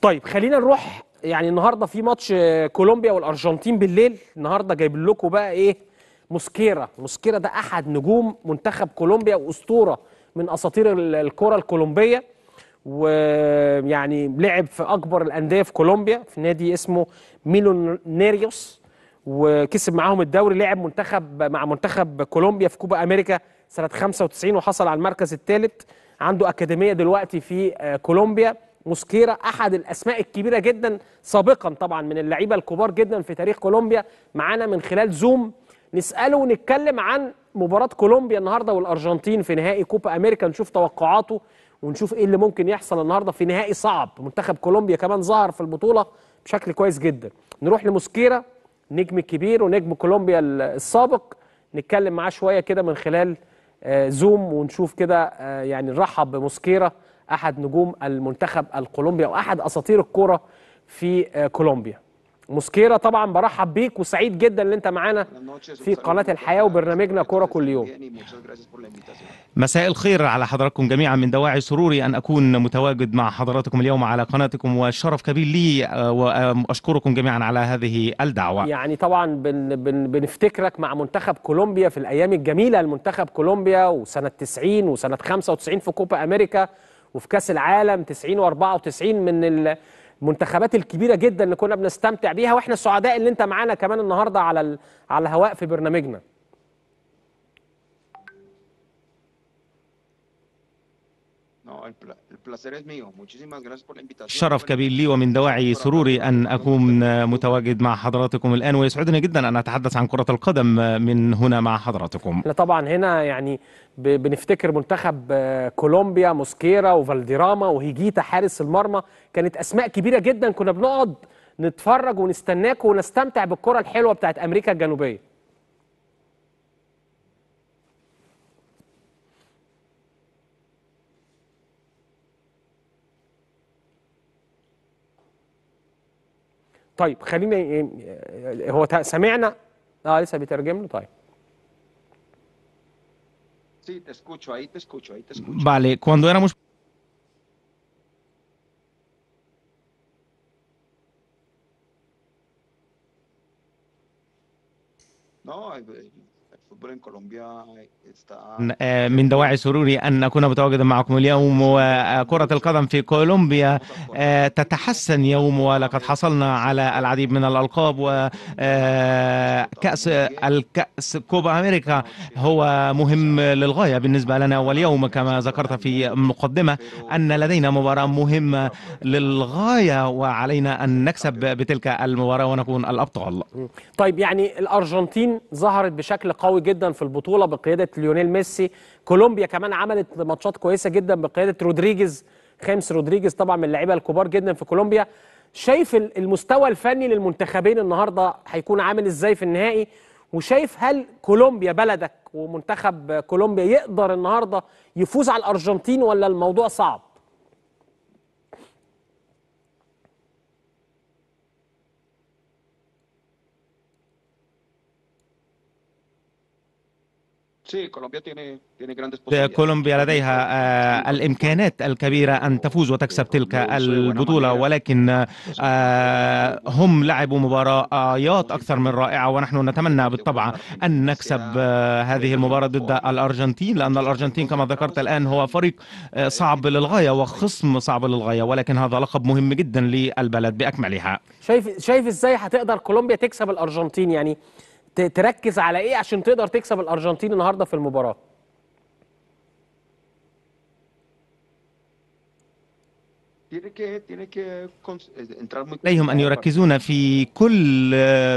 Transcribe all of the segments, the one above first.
طيب خلينا نروح يعني النهارده في ماتش كولومبيا والارجنتين بالليل النهارده جايب لكم بقى ايه موسكيرا موسكيرا ده احد نجوم منتخب كولومبيا واسطوره من اساطير الكره الكولومبيه ويعني لعب في اكبر الانديه في كولومبيا في نادي اسمه ميلونيريوس وكسب معاهم الدوري لعب منتخب مع منتخب كولومبيا في كوبا امريكا سنه 95 وحصل على المركز الثالث عنده اكاديميه دلوقتي في آه، كولومبيا موسكيرا احد الاسماء الكبيره جدا سابقا طبعا من اللعيبه الكبار جدا في تاريخ كولومبيا معانا من خلال زوم نساله ونتكلم عن مباراه كولومبيا النهارده والارجنتين في نهائي كوبا امريكا نشوف توقعاته ونشوف ايه اللي ممكن يحصل النهارده في نهائي صعب منتخب كولومبيا كمان ظهر في البطوله بشكل كويس جدا نروح لموسكيرا نجم كبير ونجم كولومبيا السابق نتكلم معاه شويه كده من خلال زوم آه، ونشوف كده آه، يعني نرحب بموسكيرا احد نجوم المنتخب الكولومبي واحد اساطير الكوره في آه، كولومبيا مسكيرة طبعا برحب بيك وسعيد جدا ان انت معانا في قناه الحياه وبرنامجنا كوره كل يوم مساء الخير على حضراتكم جميعا من دواعي سروري ان اكون متواجد مع حضراتكم اليوم على قناتكم وشرف كبير لي آه، واشكركم جميعا على هذه الدعوه يعني طبعا بن بن بنفتكرك مع منتخب كولومبيا في الايام الجميله لمنتخب كولومبيا وسنه 90 وسنه 95 في كوبا امريكا وفي كاس العالم 90 و94 من المنتخبات الكبيره جدا اللي كنا بنستمتع بيها واحنا السعداء اللي انت معانا كمان النهارده على على الهواء في برنامجنا شرف كبير لي ومن دواعي سروري أن أكون متواجد مع حضراتكم الآن ويسعدني جدا أن أتحدث عن كرة القدم من هنا مع حضراتكم لا طبعا هنا يعني بنفتكر منتخب آه، كولومبيا موسكيرا وفالديراما وهيجيتا حارس المرمى كانت أسماء كبيرة جدا كنا بنقعد نتفرج ونستناكم ونستمتع بالكرة الحلوة بتاعت أمريكا الجنوبية طيب خلينا هو سمعنا اه لسه بيترجم له طيب Sí, te escucho, ahí te escucho, ahí te escucho. Vale, cuando éramos No, eh, الفوتبول كولومبيا استع... آه، من دواعي سروري أن أكون متواجدا معكم اليوم وكرة القدم في كولومبيا آه، تتحسن يوم ولقد حصلنا على العديد من الألقاب وكأس آه، الكأس كوبا أمريكا هو مهم للغاية بالنسبة لنا واليوم كما ذكرت في مقدمة أن لدينا مباراة مهمة للغاية وعلينا أن نكسب بتلك المباراة ونكون الأبطال طيب يعني الأرجنتين ظهرت بشكل قوي قوي جدا في البطوله بقياده ليونيل ميسي كولومبيا كمان عملت ماتشات كويسه جدا بقياده رودريجيز خامس رودريجيز طبعا من اللعيبه الكبار جدا في كولومبيا شايف المستوى الفني للمنتخبين النهارده هيكون عامل ازاي في النهائي وشايف هل كولومبيا بلدك ومنتخب كولومبيا يقدر النهارده يفوز على الارجنتين ولا الموضوع صعب Sí, Colombia tiene, tiene grandes posibilidades. كولومبيا لديها الإمكانات الكبيرة أن تفوز وتكسب تلك البطولة ولكن هم لعبوا مباراه مباريات أكثر من رائعة ونحن نتمنى بالطبع أن نكسب هذه المباراة ضد الأرجنتين لأن الأرجنتين كما ذكرت الآن هو فريق صعب للغاية وخصم صعب للغاية ولكن هذا لقب مهم جدا للبلد بأكملها شايف شايف إزاي هتقدر كولومبيا تكسب الأرجنتين يعني تركز على ايه عشان تقدر تكسب الارجنتين النهارده في المباراه Eh, عليهم أن يركزون في كل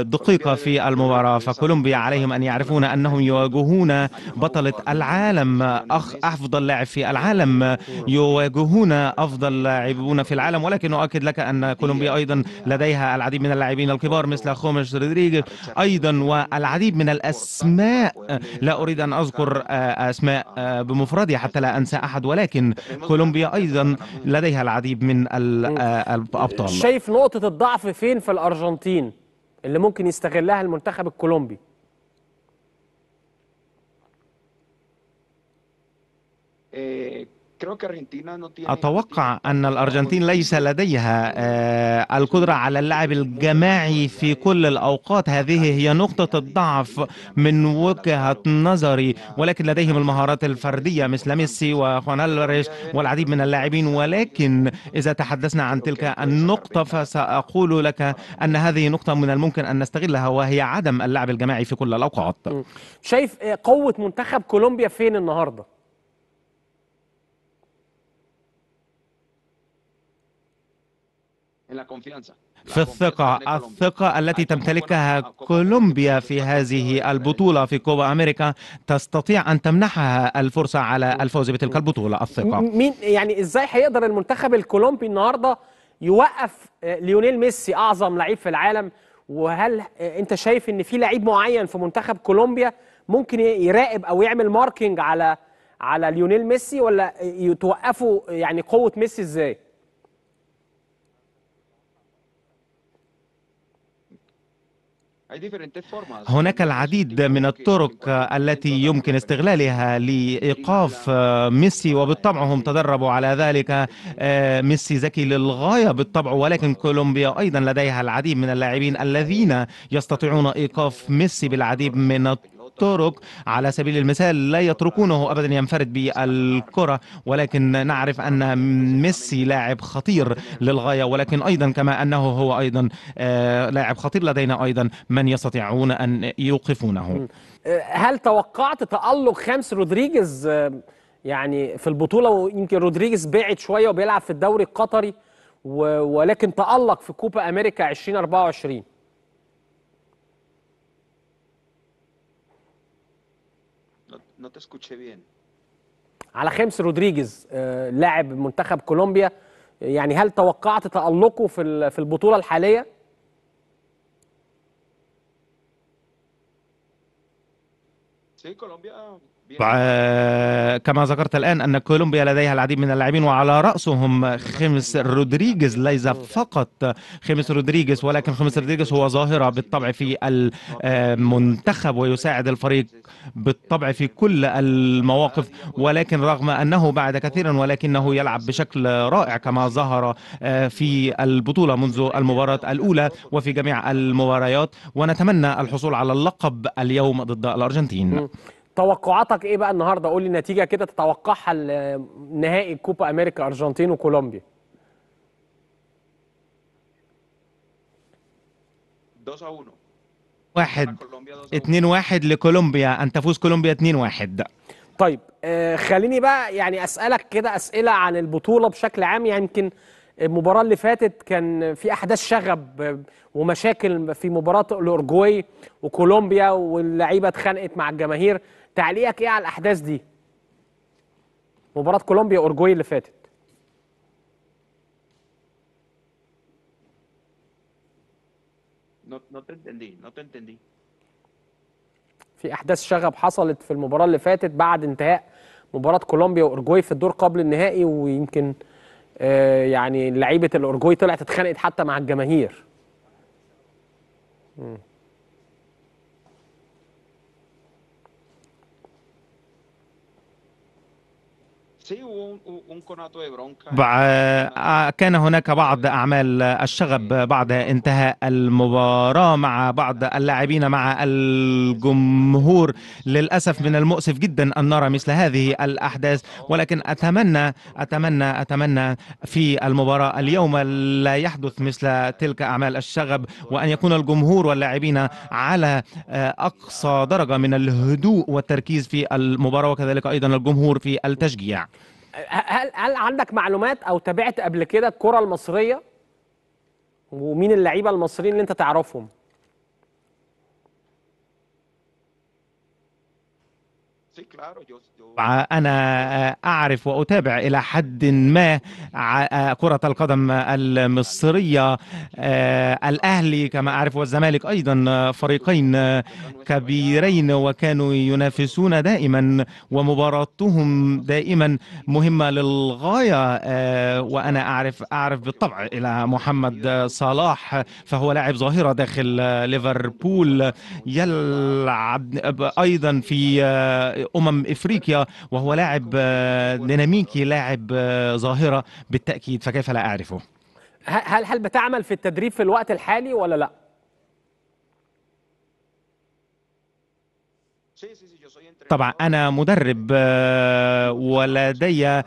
دقيقة في المباراة فكولومبيا عليهم أن يعرفون أنهم يواجهون بطلة العالم أخ أفضل لاعب في العالم يواجهون أفضل لاعبون في العالم ولكن أؤكد لك أن كولومبيا أيضا لديها العديد من اللاعبين الكبار مثل خومش رودريغ أيضا والعديد من الأسماء لا أريد أن أذكر أسماء بمفردي حتى لا أنسى أحد ولكن كولومبيا أيضا لديها العديد من إيه. آه، الابطال شايف نقطه الضعف فين في الارجنتين اللي ممكن يستغلها المنتخب الكولومبي إيه، أتوقع أن الأرجنتين ليس لديها آه، القدرة على اللعب الجماعي في كل الأوقات هذه هي نقطة الضعف من وجهة نظري ولكن لديهم المهارات الفردية مثل ميسي وخوان الريش والعديد من اللاعبين ولكن إذا تحدثنا عن تلك النقطة فسأقول لك أن هذه نقطة من الممكن أن نستغلها وهي عدم اللعب الجماعي في كل الأوقات شايف قوة منتخب كولومبيا فين النهارده؟ في الثقة الثقة التي تمتلكها كولومبيا في هذه البطولة في كوبا أمريكا تستطيع أن تمنحها الفرصة على الفوز بتلك البطولة الثقة مين يعني إزاي هيقدر المنتخب الكولومبي النهاردة يوقف آه، ليونيل ميسي أعظم لعيب في العالم وهل آه، أنت شايف أن في لعيب معين في منتخب كولومبيا ممكن يراقب أو يعمل ماركينج على على ليونيل ميسي ولا توقفوا يعني قوة ميسي إزاي؟ هناك العديد من الطرق التي يمكن استغلالها لإيقاف ميسي وبالطبع هم تدربوا على ذلك آه، ميسي ذكي للغاية بالطبع ولكن كولومبيا أيضا لديها العديد من اللاعبين الذين يستطيعون إيقاف ميسي بالعديد من الطرق الطرق على سبيل المثال لا يتركونه أبدا ينفرد بالكرة ولكن نعرف أن ميسي لاعب خطير للغاية ولكن أيضا كما أنه هو أيضا آه، لاعب خطير لدينا أيضا من يستطيعون أن يوقفونه آه، هل توقعت تألق خامس رودريجيز آه، يعني في البطولة ويمكن رودريجيز بعد شوية وبيلعب في الدوري القطري ولكن تألق في كوبا أمريكا 2024 No, no te escuché bien. على خمس رودريجيز آه، لاعب منتخب كولومبيا يعني هل توقعت تألقه في في البطولة الحالية؟ Sí, Colombia كما ذكرت الآن أن كولومبيا لديها العديد من اللاعبين وعلى رأسهم خمس رودريجيز ليس فقط خمس رودريجيز ولكن خمس رودريجيز هو ظاهرة بالطبع في المنتخب ويساعد الفريق بالطبع في كل المواقف ولكن رغم أنه بعد كثيرا ولكنه يلعب بشكل رائع كما ظهر في البطولة منذ المباراة الأولى وفي جميع المباريات ونتمنى الحصول على اللقب اليوم ضد الأرجنتين توقعاتك ايه بقى النهارده قول لي نتيجه كده تتوقعها لنهائي كوبا امريكا ارجنتين وكولومبيا واحد اتنين واحد لكولومبيا ان تفوز كولومبيا اتنين واحد طيب آه، خليني بقى يعني اسالك كده اسئله عن البطوله بشكل عام يمكن يعني المباراه اللي فاتت كان في احداث شغب ومشاكل في مباراه الاورجواي وكولومبيا واللعيبه اتخانقت مع الجماهير تعليقك ايه على الاحداث دي مباراه كولومبيا اورجواي اللي فاتت في احداث شغب حصلت في المباراه اللي فاتت بعد انتهاء مباراه كولومبيا واورجواي في الدور قبل النهائي ويمكن آه يعني لعيبه الاورجواي طلعت اتخانقت حتى مع الجماهير. م. كان هناك بعض أعمال الشغب بعد انتهاء المباراة مع بعض اللاعبين مع الجمهور للأسف من المؤسف جدا أن نرى مثل هذه الأحداث ولكن أتمنى أتمنى أتمنى في المباراة اليوم لا يحدث مثل تلك أعمال الشغب وأن يكون الجمهور واللاعبين على آه، أقصى درجة من الهدوء والتركيز في المباراة وكذلك أيضا الجمهور في التشجيع هل هل عندك معلومات او تابعت قبل كده الكره المصريه ومين اللعيبه المصريين اللي انت تعرفهم أنا أعرف وأتابع إلى حد ما آه، كرة القدم المصرية آه، الأهلي كما أعرف والزمالك أيضا فريقين كبيرين وكانوا ينافسون دائما ومباراتهم دائما مهمة للغاية آه، وأنا أعرف أعرف بالطبع إلى محمد صلاح فهو لاعب ظاهرة داخل ليفربول يلعب أيضا في امم افريقيا وهو لاعب آه، ديناميكي لاعب آه، ظاهره بالتاكيد فكيف لا اعرفه هل هل بتعمل في التدريب في الوقت الحالي ولا لا طبعا أنا مدرب آه، ولدي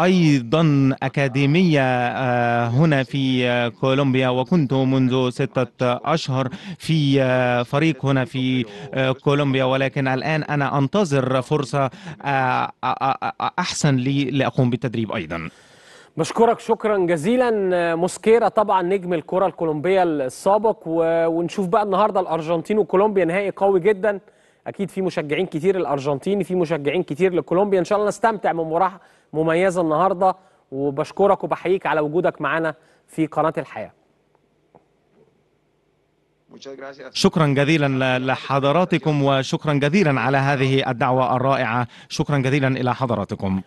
أيضا أكاديمية آه، هنا في كولومبيا وكنت منذ ستة أشهر في آه، فريق هنا في كولومبيا ولكن الآن أنا أنتظر فرصة أحسن لي لأقوم بالتدريب أيضا بشكرك شكرا جزيلا موسكيرا طبعا نجم الكره الكولومبيه السابق ونشوف بقى النهارده الارجنتين وكولومبيا نهائي قوي جدا اكيد في مشجعين كتير الارجنتيني في مشجعين كتير لكولومبيا ان شاء الله نستمتع بمباراه مميزه النهارده وبشكرك وبحييك على وجودك معنا في قناه الحياه شكرا جزيلا لحضراتكم وشكرا جزيلا على هذه الدعوه الرائعه شكرا جزيلا الى حضراتكم